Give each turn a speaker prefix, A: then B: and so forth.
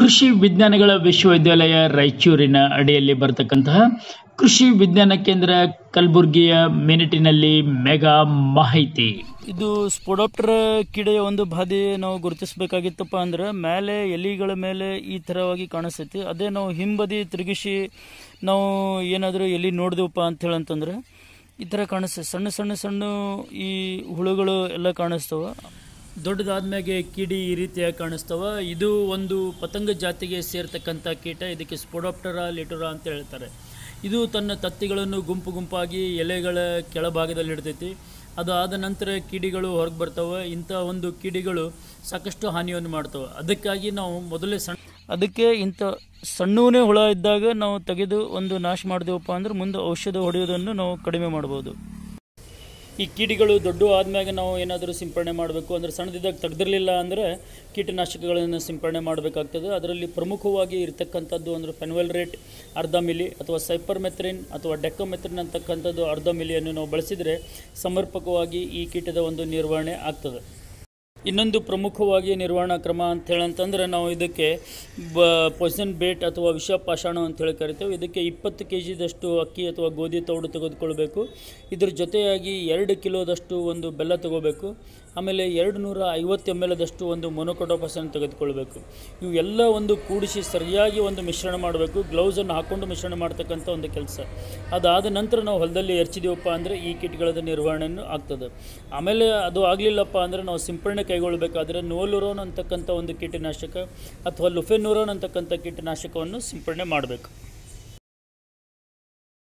A: ಕೃಷಿ ವಿಜ್ಞಾನಗಳ ವಿಶ್ವವಿದ್ಯಾಲಯ ರಾಯಚೂರಿನ ಅಡಿಯಲ್ಲಿ ಬರತಕ್ಕಂತಹ ಕೃಷಿ ವಿಜ್ಞಾನ ಕೇಂದ್ರ ಕಲಬುರಗಿಯ ಮಿನಿಟಿನಲ್ಲಿ ಮೆಗಾ ಮಾಹಿತಿ
B: ಇದು ಸ್ಪೋಡಾಪ್ಟರ್ ಕಿಡೆಯ ಒಂದು ಬಾಧೆ ನಾವು ಗುರುತಿಸಬೇಕಾಗಿತ್ತಪ್ಪ ಅಂದ್ರೆ ಮೇಲೆ ಎಲಿಗಳ ಮೇಲೆ ಈ ತರವಾಗಿ ಕಾಣಿಸ್ತೈತಿ ಅದೇ ನಾವು ಹಿಂಬದಿ ತಿರುಗಿಸಿ ನಾವು ಏನಾದರೂ ಎಲ್ಲಿ ನೋಡಿದೆವಪ್ಪ ಅಂತ ಹೇಳಂತಂದ್ರೆ ಈ ಥರ ಕಾಣಿಸ್ತದೆ ಸಣ್ಣ ಸಣ್ಣ ಸಣ್ಣ ಈ ಹುಳುಗಳು ಎಲ್ಲ ಕಾಣಿಸ್ತವೆ ದೊಡ್ಡದಾದ್ಮೇಲೆ ಕಿಡಿ ಈ ರೀತಿಯಾಗಿ ಕಾಣಿಸ್ತವೆ ಇದು ಒಂದು ಪತಂಗ ಜಾತಿಗೆ ಸೇರ್ತಕ್ಕಂಥ ಕೀಟ ಇದಕ್ಕೆ ಸ್ಪೊಡಾಪ್ಟರ ಲಿಟುರ ಅಂತ ಹೇಳ್ತಾರೆ ಇದು ತನ್ನ ತತ್ತಿಗಳನ್ನು ಗುಂಪು ಗುಂಪಾಗಿ ಎಲೆಗಳ ಕೆಳಭಾಗದಲ್ಲಿ ಇಡ್ತೈತಿ ಆದ ನಂತರ ಕಿಡಿಗಳು ಹೊರಗೆ ಬರ್ತವೆ ಇಂಥ ಒಂದು ಕಿಡಿಗಳು ಸಾಕಷ್ಟು ಹಾನಿಯನ್ನು ಮಾಡ್ತವೆ ಅದಕ್ಕಾಗಿ ನಾವು ಮೊದಲೇ ಸಣ್ಣ ಅದಕ್ಕೆ ಇಂಥ ಸಣ್ಣವೇ ಹುಳ ಇದ್ದಾಗ ನಾವು ತೆಗೆದು ಒಂದು ನಾಶ ಮಾಡಿದೆವಪ್ಪ ಅಂದ್ರೆ ಮುಂದೆ ಔಷಧ ಹೊಡೆಯೋದನ್ನು ನಾವು ಕಡಿಮೆ ಮಾಡ್ಬೋದು ಈ ಕೀಟಗಳು ದೊಡ್ಡ ಆದ್ಮ್ಯಾಗ ನಾವು ಏನಾದರೂ ಸಿಂಪಡಣೆ ಮಾಡಬೇಕು ಅಂದರೆ ಸಣ್ಣದಿದ್ದಾಗ ತೆಗೆದಿರಲಿಲ್ಲ ಅಂದರೆ ಕೀಟನಾಶಕಗಳನ್ನು ಸಿಂಪಡಣೆ ಮಾಡಬೇಕಾಗ್ತದೆ ಅದರಲ್ಲಿ ಪ್ರಮುಖವಾಗಿ ಇರತಕ್ಕಂಥದ್ದು ಅಂದರೆ ಫೆನ್ವೆಲ್ ರೇಟ್ ಅರ್ಧ ಮಿಲಿ ಅಥವಾ ಸೈಪರ್ಮೆಥ್ರಿನ್ ಅಥವಾ ಡೆಕೋಮೆಥ್ರಿನ್ ಅಂತಕ್ಕಂಥದ್ದು ಅರ್ಧ ಮಿಲಿಯನ್ನು ನಾವು ಬಳಸಿದರೆ ಸಮರ್ಪಕವಾಗಿ ಈ ಕೀಟದ ಒಂದು ನಿರ್ವಹಣೆ ಆಗ್ತದೆ ಇನ್ನೊಂದು ಪ್ರಮುಖವಾಗಿ ನಿರ್ವಹಣಾ ಕ್ರಮ ಅಂಥೇಳಿ ಅಂತಂದರೆ ನಾವು ಇದಕ್ಕೆ ಬ ಪೊಸನ್ ಬೇಟ್ ಅಥವಾ ವಿಷ ಪಾಷಾಣ ಅಂತೇಳಿ ಕರಿತೇವೆ ಇದಕ್ಕೆ ಇಪ್ಪತ್ತು ಕೆ ಜಿದಷ್ಟು ಅಕ್ಕಿ ಅಥವಾ ಗೋಧಿ ತೌಡು ತೆಗೆದುಕೊಳ್ಬೇಕು ಇದ್ರ ಜೊತೆಯಾಗಿ ಎರಡು ಕಿಲೋದಷ್ಟು ಒಂದು ಬೆಲ್ಲ ತಗೋಬೇಕು ಆಮೇಲೆ ಎರಡು ನೂರ ಐವತ್ತು ಎಮ್ ಎಲ್ದಷ್ಟು ಒಂದು ಮೊನೊಕೊಟೋಪಸನ್ನು ತೆಗೆದುಕೊಳ್ಬೇಕು ಇವೆಲ್ಲ ಒಂದು ಕೂಡಿಸಿ ಸರಿಯಾಗಿ ಒಂದು ಮಿಶ್ರಣ ಮಾಡಬೇಕು ಗ್ಲೌಸನ್ನು ಹಾಕ್ಕೊಂಡು ಮಿಶ್ರಣ ಮಾಡ್ತಕ್ಕಂಥ ಒಂದು ಕೆಲಸ ಅದಾದ ನಂತರ ನಾವು ಹೊಲದಲ್ಲಿ ಎರ್ಚಿದೀವಪ್ಪ ಅಂದರೆ ಈ ಕಿಟ್ಗಳದ ನಿರ್ವಹಣೆಯನ್ನು ಆಗ್ತದೆ ಆಮೇಲೆ ಅದು ಆಗಲಿಲ್ಲಪ್ಪ ಅಂದರೆ ನಾವು ಸಿಂಪಡಣೆ ಕೈಗೊಳ್ಳಬೇಕಾದ್ರೆ ನೋಲುರೋನ್ ಅಂತಕ್ಕಂಥ ಒಂದು ಕೀಟನಾಶಕ
A: ಅಥವಾ ಲುಫೆನೂರೋನ್ ಅಂತಕ್ಕಂಥ ಕೀಟನಾಶಕವನ್ನು ಸಿಂಪಡಣೆ ಮಾಡಬೇಕು